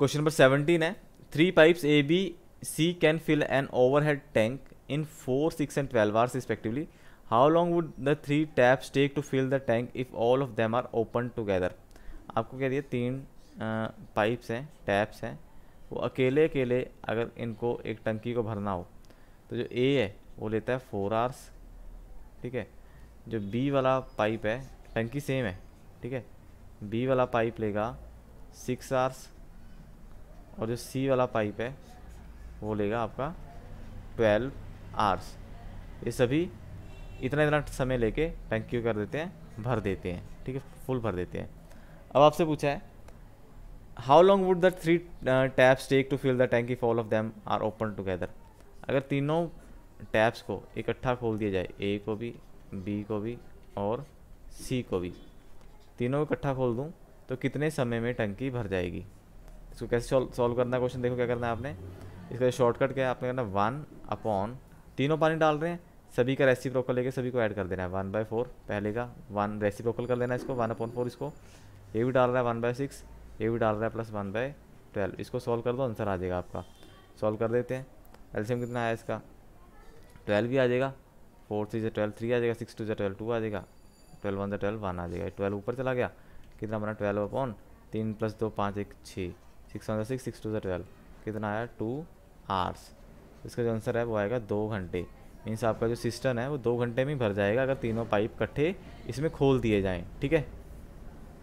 question number seventeen है three pipes A B C can fill an overhead tank in four six and twelve hours respectively how long would the three taps take to fill the tank if all of them are open together आपको कह दिया तीन pipes हैं taps हैं वो अकेले अकेले अगर इनको एक टंकी को भरना हो तो जो ए है वो लेता है फोर आवर्स ठीक है जो बी वाला पाइप है टंकी सेम है ठीक है बी वाला पाइप लेगा सिक्स आवर्स और जो सी वाला पाइप है वो लेगा आपका ट्वेल्व आवर्स ये सभी इतना इतना समय लेके टंकी कर देते हैं भर देते हैं ठीक है फुल भर देते हैं अब आपसे पूछा है how long would the three taps take to fill the tank if all of them are open together अगर तीनों टैप्स को इकट्ठा खोल दिया जाए ए को भी बी को भी और सी को भी तीनों इकट्ठा खोल दूँ तो कितने समय में टंकी भर जाएगी इसको कैसे सॉल्व करना है क्वेश्चन देखो क्या करना है आपने इसका शॉर्टकट क्या है आपने करना वन अपॉन तीनों पानी डाल रहे हैं सभी का रेसी प्रोकल लेके सभी को ऐड कर देना है वन बाय फोर पहले का वन रेसी प्रोकल कर देना है इसको वन अपॉन फोर इसको ये भी डाल रहा है वन बाय सिक्स ये भी डाल रहा है प्लस वन बाय ट्वेल्व इसको सॉल्व कर दो आंसर आ जाएगा आपका सॉल्व कर देते हैं एल्शियम कितना आया इसका ट्वेल्व भी आ जाएगा फोर थ्री जै ट्वेल्व थ्री आ जाएगा सिक्स टू जै ट्वेल्व टू आ जाएगा ट्वेल्व वन जै ट्वेल्व वन आ जाएगा ट्वेल्व ऊपर चला गया कितना बना ट्वेल्व अपॉन तीन प्लस दो पाँच एक छः six one six six two twelve कितना आया टू आवर्स इसका जो आंसर है वो आएगा दो घंटे मीन्स आपका जो सिस्टम है वो दो घंटे में भर जाएगा अगर तीनों पाइप इकट्ठे इसमें खोल दिए जाएँ ठीक है